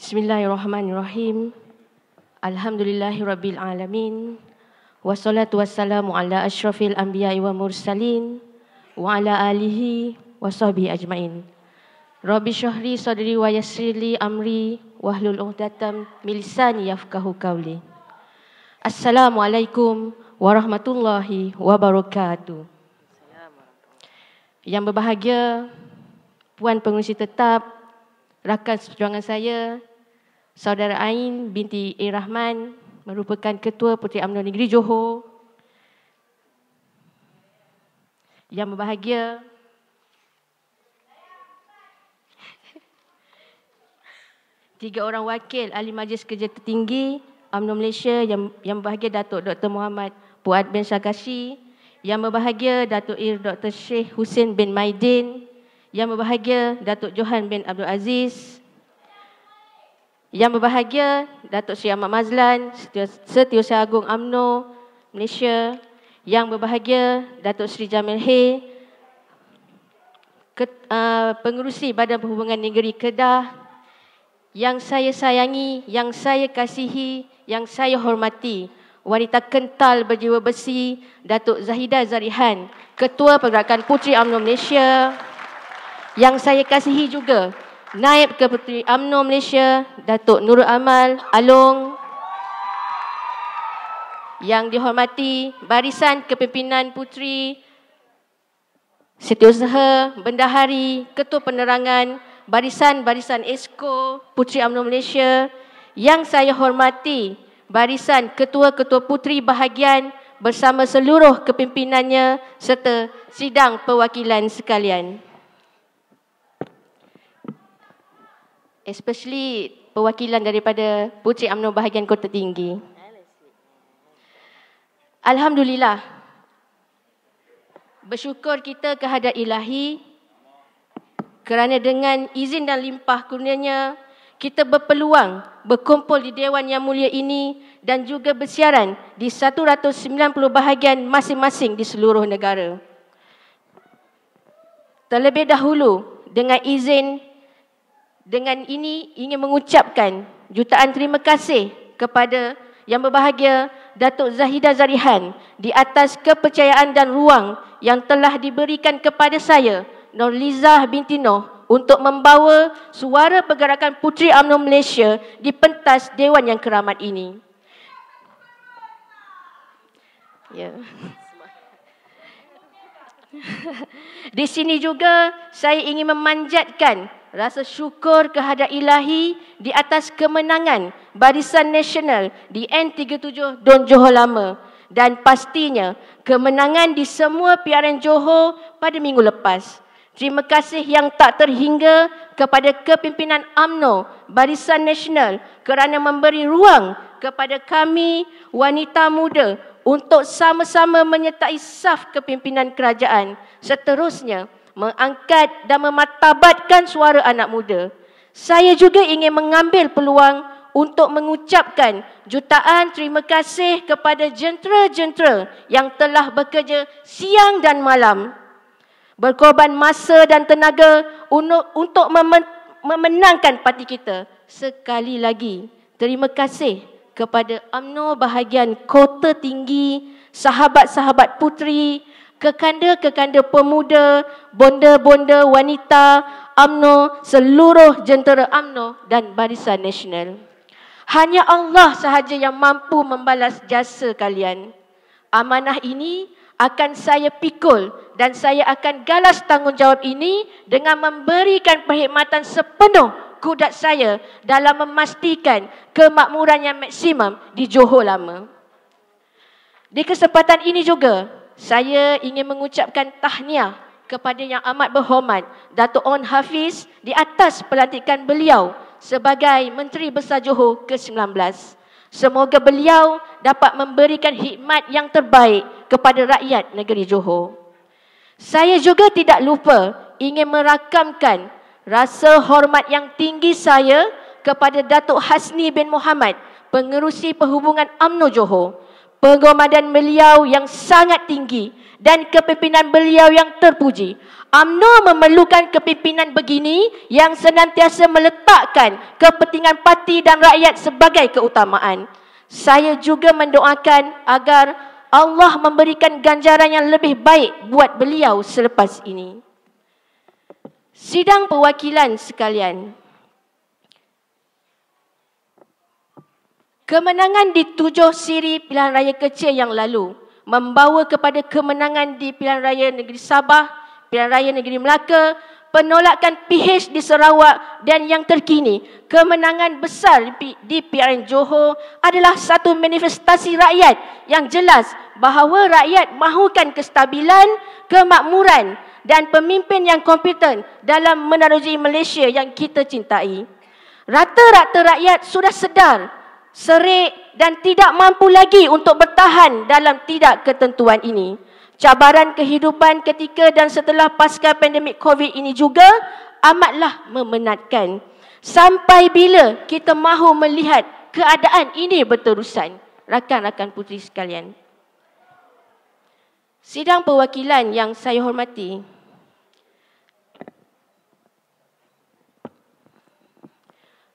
Bismillahirrahmanirrahim. Alhamdulillahirabbil alamin. Wassalatu wassalamu ala asyrafil anbiya'i wal mursalin wa ala alihi washabbi ajmain. Rabbi syahri sadri wa yassirli amri wahlul 'uqdatam min lisani yafqahu Assalamualaikum warahmatullahi wabarakatuh. Yang berbahagia puan pengurusi tetap rakan seperjuangan saya Saudara Ain binti A. Rahman merupakan Ketua Puteri UMNO Negeri Johor. Yang berbahagia. Tiga orang wakil Ahli Majlis Kerja Tertinggi UMNO Malaysia yang, yang berbahagia Datuk Dr. Muhammad Puat bin Sagasi. Yang berbahagia Datuk Ir Dr. Sheikh Hussein bin Maidin. Yang berbahagia Datuk Johan bin Abdul Aziz. Yang berbahagia Datuk Seri Ahmad Mazlan, Setiausaha Agung AMNO Malaysia. Yang berbahagia Datuk Seri Jamil Hay, uh, Pengurusi Badan Perhubungan Negeri Kedah. Yang saya sayangi, yang saya kasihi, yang saya hormati. Wanita kental berjiwa besi, Datuk Zahida Zarihan, Ketua Pergerakan Puteri UMNO Malaysia. Yang saya kasihi juga, Naib Keputri UMNO Malaysia Datuk Nurul Amal Along Yang dihormati Barisan Kepimpinan Puteri Setiausaha Bendahari Ketua Penerangan Barisan-Barisan Esko Puteri UMNO Malaysia Yang saya hormati Barisan Ketua-Ketua Puteri Bahagian bersama seluruh kepimpinannya serta sidang perwakilan sekalian. especially perwakilan daripada Puteri amno bahagian Kota Tinggi. Alhamdulillah. Bersyukur kita kehadirat Ilahi kerana dengan izin dan limpah kurnianya kita berpeluang berkumpul di Dewan Yang Mulia ini dan juga bersiaran di 190 bahagian masing-masing di seluruh negara. Terlebih dahulu dengan izin dengan ini ingin mengucapkan jutaan terima kasih kepada yang berbahagia Datuk Zahida Zarihan di atas kepercayaan dan ruang yang telah diberikan kepada saya Norliza binti Noh untuk membawa suara pergerakan Puteri UMNO Malaysia di pentas Dewan yang keramat ini. Ya. Yeah. Di sini juga saya ingin memanjatkan rasa syukur kehadrat Ilahi di atas kemenangan Barisan Nasional di N37 Don Johor Lama dan pastinya kemenangan di semua PRN Johor pada minggu lepas. Terima kasih yang tak terhingga kepada kepimpinan AMNO Barisan Nasional kerana memberi ruang kepada kami wanita muda untuk sama-sama menyertai saf kepimpinan kerajaan seterusnya mengangkat dan mematabatkan suara anak muda. Saya juga ingin mengambil peluang untuk mengucapkan jutaan terima kasih kepada jentera-jentera yang telah bekerja siang dan malam berkorban masa dan tenaga untuk memenangkan parti kita. Sekali lagi, terima kasih kepada amno bahagian kota tinggi, sahabat-sahabat putri, kekanda-kekanda pemuda, bonda-bonda wanita, amno seluruh jentera amno dan barisan nasional. Hanya Allah sahaja yang mampu membalas jasa kalian. Amanah ini akan saya pikul dan saya akan galas tanggungjawab ini dengan memberikan perkhidmatan sepenuh kudat saya dalam memastikan kemakmuran yang maksimum di Johor Lama. Di kesempatan ini juga, saya ingin mengucapkan tahniah kepada yang amat berhormat Datuk On Hafiz di atas pelantikan beliau sebagai Menteri Besar Johor ke-19. Semoga beliau dapat memberikan hikmat yang terbaik kepada rakyat negeri Johor. Saya juga tidak lupa ingin merakamkan rasa hormat yang tinggi saya kepada Datuk Hasni bin Muhammad, pengerusi perhubungan UMNO Johor, pengomadan beliau yang sangat tinggi dan kepimpinan beliau yang terpuji. UMNO memerlukan kepimpinan begini yang senantiasa meletakkan kepentingan parti dan rakyat sebagai keutamaan. Saya juga mendoakan agar Allah memberikan ganjaran yang lebih baik buat beliau selepas ini sidang perwakilan sekalian. Kemenangan di tujuh siri pilihan raya kecil yang lalu membawa kepada kemenangan di pilihan raya negeri Sabah, pilihan raya negeri Melaka, penolakan PH di Sarawak dan yang terkini, kemenangan besar di PRN Johor adalah satu manifestasi rakyat yang jelas bahawa rakyat mahukan kestabilan, kemakmuran, kemakmuran, dan pemimpin yang kompeten dalam menerusi Malaysia yang kita cintai. Rata-rata rakyat sudah sedar, serik dan tidak mampu lagi untuk bertahan dalam tidak ketentuan ini. Cabaran kehidupan ketika dan setelah pasca pandemik COVID ini juga amatlah memenatkan. Sampai bila kita mahu melihat keadaan ini berterusan, rakan-rakan putri sekalian? Sidang perwakilan yang saya hormati.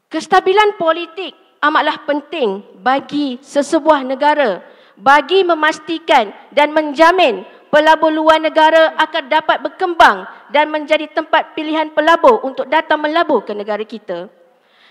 Kestabilan politik amatlah penting bagi sesebuah negara bagi memastikan dan menjamin pelabur luar negara akan dapat berkembang dan menjadi tempat pilihan pelabur untuk datang melabur ke negara kita.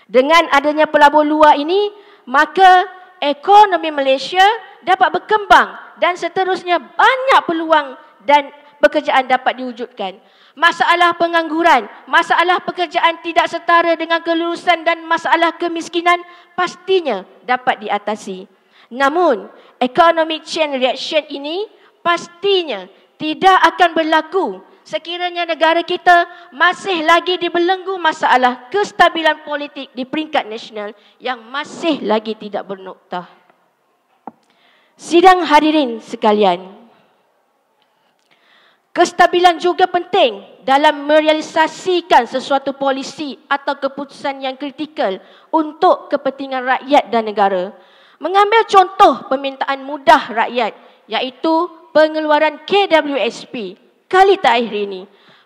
Dengan adanya pelabur luar ini, maka ekonomi Malaysia dapat berkembang dan seterusnya banyak peluang dan pekerjaan dapat diwujudkan. Masalah pengangguran, masalah pekerjaan tidak setara dengan kelulusan dan masalah kemiskinan pastinya dapat diatasi. Namun, economic chain reaction ini pastinya tidak akan berlaku sekiranya negara kita masih lagi dibelenggu masalah kestabilan politik di peringkat nasional yang masih lagi tidak bernuktah. Sidang hadirin sekalian, kestabilan juga penting dalam merealisasikan sesuatu polisi atau keputusan yang kritikal untuk kepentingan rakyat dan negara. Mengambil contoh permintaan mudah rakyat iaitu pengeluaran KWSP sekali tak akhir ini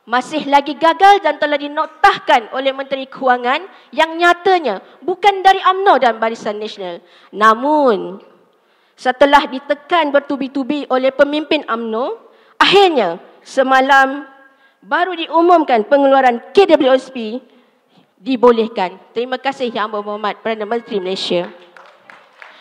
masih lagi gagal dan telah dinotahkan oleh Menteri Kewangan yang nyatanya bukan dari UMNO dan Barisan Nasional. Namun, setelah ditekan bertubi-tubi oleh pemimpin UMNO, akhirnya semalam baru diumumkan pengeluaran KWSP dibolehkan. Terima kasih Yang Berhormat Perdana Menteri Malaysia.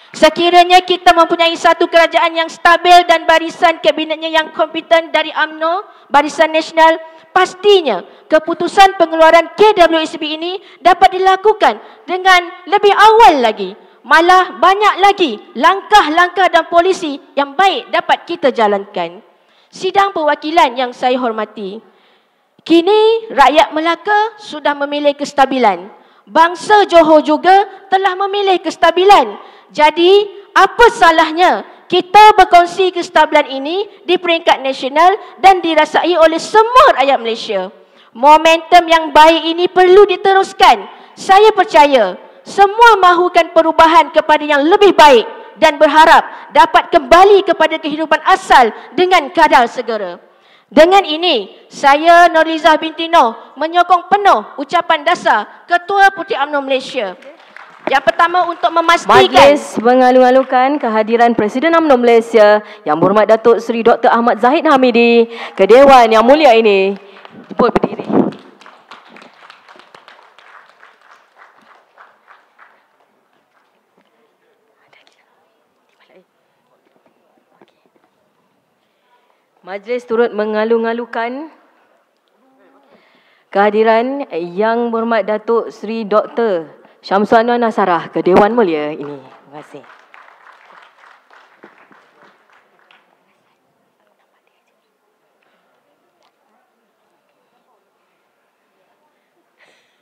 Sekiranya kita mempunyai satu kerajaan yang stabil dan barisan kabinetnya yang kompeten dari amno, barisan nasional, pastinya keputusan pengeluaran KWSB ini dapat dilakukan dengan lebih awal lagi. Malah banyak lagi langkah-langkah dan polisi yang baik dapat kita jalankan. Sidang perwakilan yang saya hormati. Kini rakyat Melaka sudah memilih kestabilan. Bangsa Johor juga telah memilih kestabilan jadi, apa salahnya kita berkongsi kestabilan ini di peringkat nasional dan dirasai oleh semua rakyat Malaysia? Momentum yang baik ini perlu diteruskan. Saya percaya semua mahukan perubahan kepada yang lebih baik dan berharap dapat kembali kepada kehidupan asal dengan kadar segera. Dengan ini, saya Norizah binti Noh menyokong penuh ucapan dasar Ketua Putih UMNO Malaysia. Yang pertama untuk memastikan Majlis mengalu-alukan kehadiran Presiden UMNO Malaysia Yang berhormat Datuk Seri Dr. Ahmad Zahid Hamidi ke Dewan yang mulia ini Jepul berdiri Majlis turut mengalu-alukan kehadiran Yang Berhormat Datuk Seri Dr. Syamsuan Nur Nasarah ke Dewan Mulia ini. Terima kasih.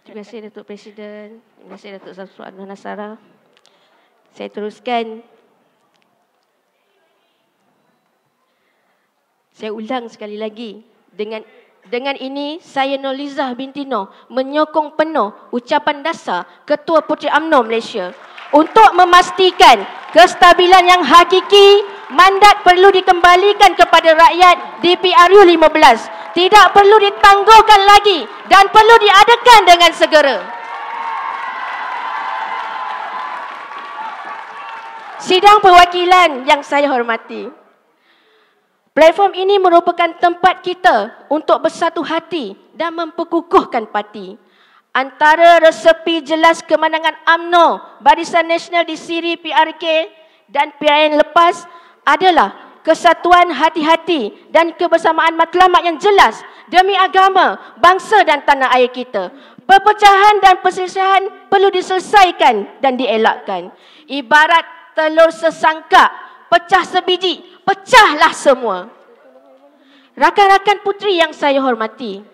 Terima kasih Datuk Presiden. Terima kasih Datuk Syamsuan Nur Nasarah. Saya teruskan. Saya ulang sekali lagi dengan dengan ini, saya Nolizah binti Noh menyokong penuh ucapan dasar Ketua Puteri UMNO Malaysia untuk memastikan kestabilan yang hakiki mandat perlu dikembalikan kepada rakyat DPRU 15 tidak perlu ditangguhkan lagi dan perlu diadakan dengan segera. Sidang perwakilan yang saya hormati. Platform ini merupakan tempat kita untuk bersatu hati dan memperkukuhkan parti. Antara resepi jelas kemenangan AMNO, Barisan Nasional di Siri PRK dan PRN lepas adalah kesatuan hati-hati dan kebersamaan matlamat yang jelas demi agama, bangsa dan tanah air kita. Perpecahan dan perselisihan perlu diselesaikan dan dielakkan. Ibarat telur sesangka pecah sebiji, pecahlah semua. Rakan-rakan puteri yang saya hormati,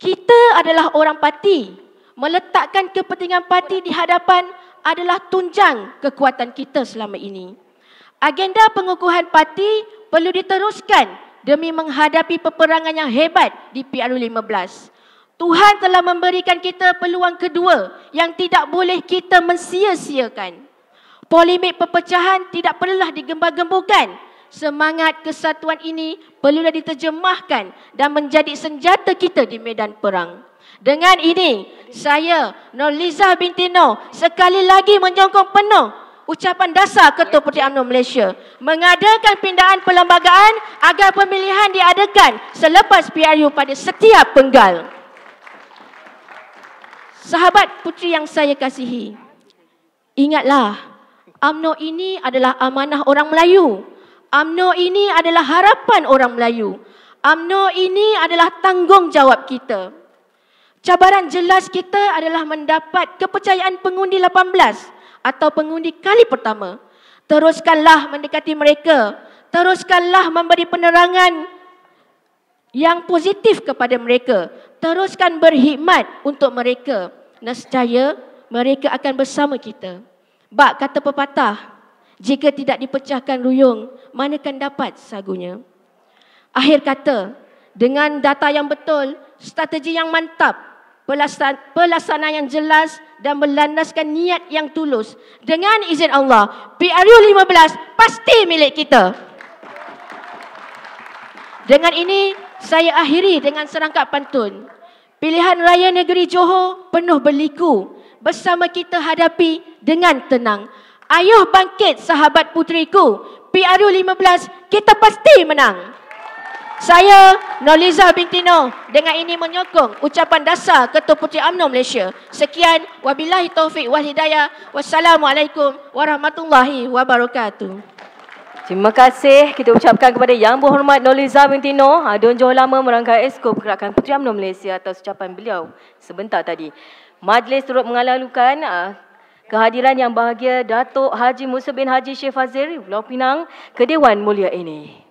kita adalah orang parti. Meletakkan kepentingan parti di hadapan adalah tunjang kekuatan kita selama ini. Agenda pengukuhan parti perlu diteruskan demi menghadapi peperangan yang hebat di PRU15. Tuhan telah memberikan kita peluang kedua yang tidak boleh kita mensia-siakan. Polemik perpecahan tidak perlulah digembar-gemburkan. Semangat kesatuan ini perlulah diterjemahkan dan menjadi senjata kita di medan perang. Dengan ini, saya Nur Liza binti Nur sekali lagi menyokong penuh ucapan dasar Ketua Puteri UMNO Malaysia mengadakan pindaan perlembagaan agar pemilihan diadakan selepas PRU pada setiap penggal. Sahabat puteri yang saya kasihi, ingatlah UMNO ini adalah amanah orang Melayu. UMNO ini adalah harapan orang Melayu. UMNO ini adalah tanggungjawab kita. Cabaran jelas kita adalah mendapat kepercayaan pengundi 18 atau pengundi kali pertama. Teruskanlah mendekati mereka. Teruskanlah memberi penerangan yang positif kepada mereka. Teruskan berkhidmat untuk mereka. Nescaya mereka akan bersama kita. Bak kata pepatah, jika tidak dipecahkan ruyung, manakan dapat sagunya. Akhir kata, dengan data yang betul, strategi yang mantap, pelaksanaan yang jelas dan melandaskan niat yang tulus. Dengan izin Allah, PRU 15 pasti milik kita. Dengan ini, saya akhiri dengan serangkap pantun. Pilihan raya negeri Johor penuh berliku. Bersama kita hadapi dengan tenang. Ayuh bangkit sahabat puteriku. PRU 15, kita pasti menang. Saya, Noliza binti Noh, dengan ini menyokong ucapan dasar Ketua Puteri UMNO Malaysia. Sekian, wabillahi taufiq wal hidayah. Wassalamualaikum warahmatullahi wabarakatuh. Terima kasih kita ucapkan kepada Yang Berhormat Noliza binti Noh, Adun ah, Johor Lama merangkai esko pergerakan Puteri Amno Malaysia atas ucapan beliau sebentar tadi. Majlis turut mengalalukan uh, ah, kehadiran yang bahagia Datuk Haji Musa bin Haji Syekh Fazil Pulau Pinang ke Dewan Mulia ini.